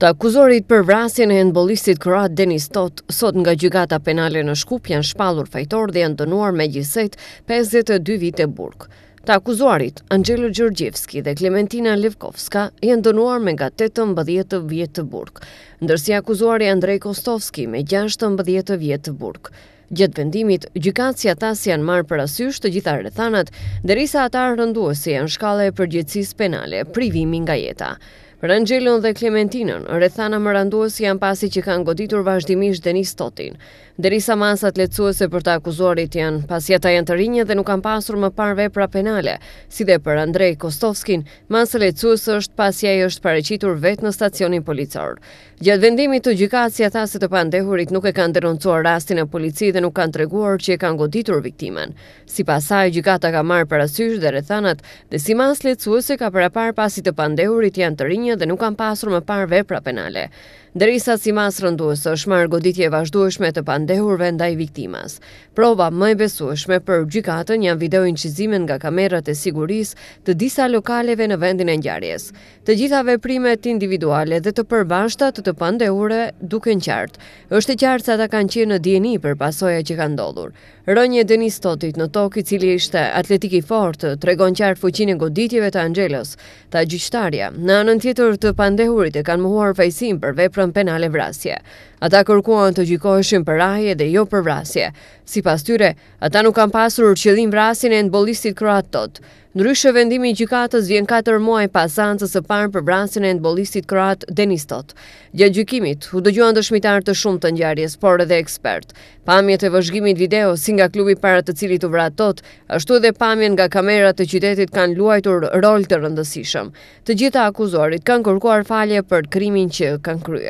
Të akuzorit për vrasjen e endbolistit kroat Denis Tot, sot nga gjygata penale në Shkup janë shpalur fajtor dhe janë dënuar me gjisejt 52 vite burg. Të akuzorit, Angelo Gjurgjevski dhe Klementina Levkovska, janë dënuar me nga 8-10 vjetë burg, ndërsi akuzori Andrej Kostovski me 6-10 vjetë burg. Gjëtë vendimit, gjykatës ta ata si janë marë për asysht të gjitha rëthanat, dhe risa ata rënduësi janë shkale e përgjëtsis penale, privimi nga jeta. Rangelon dhe Klementinën, rrethana më randuës janë pasi që kanë goditur vazhdimisht Denis Totin. Derisa masat letësuese për të akuzuarit janë pasi ata janë të rinje dhe nuk kanë pasur më parë vepra penale, si dhe për Andrej Kostovskin, masë letësuese është pasi ai është pareqitur vetë në stacionin policor. Gjatë vendimit të gjykatës si ata se të pandehurit nuk e kanë denoncuar rastin e polici dhe nuk kanë treguar që e kanë goditur viktimën. Si pasaj, gjykata ka marrë parasysh dhe rrethanat dhe si masë letësuese ka përapar pasi të pandehurit janë të rinj dhe nuk kam pasur më parë vepra penale. Ndërisa si mas rëndues është marrë goditje vazhdueshme të pandehurve ndaj viktimas. Proba më e besueshme për gjykatën janë video inqizimin nga kamerat e siguris të disa lokaleve në vendin e njarjes. Të gjitha veprimet individuale dhe të përbashta të të pandehure duke në qartë. është e qartë sa ta kanë qenë në djeni për pasoja që kanë dodhur. Rënje Denis Totit në toki cili ishte atletiki fort, tregon qartë fuqinë goditjeve të Angelos, ta gjyqtarja. Në anën tjetër të pandehurit e kanë muhuar fejsim për vepr shkrim penale vrasje. Ata kërkuan të gjykoheshin për rahje dhe jo për vrasje. Sipas tyre, ata nuk kanë pasur qëllim vrasjen e ndbollistit kroat tot. Ndryshe vendimi i gjykatës vjen 4 muaj pas seancës së parë për vrasjen e ndbollistit kroat Denis Tot. Gjatë gjykimit u dëgjuan dëshmitar të shumtë të ngjarjes, por edhe ekspert. Pamjet e vëzhgimit video si nga klubi para të cilit u vrat Tot, ashtu edhe pamjen nga kamerat të qytetit kanë luajtur rol të rëndësishëm. Të gjitha akuzorit kanë kërkuar falje për krimin që kanë kryer.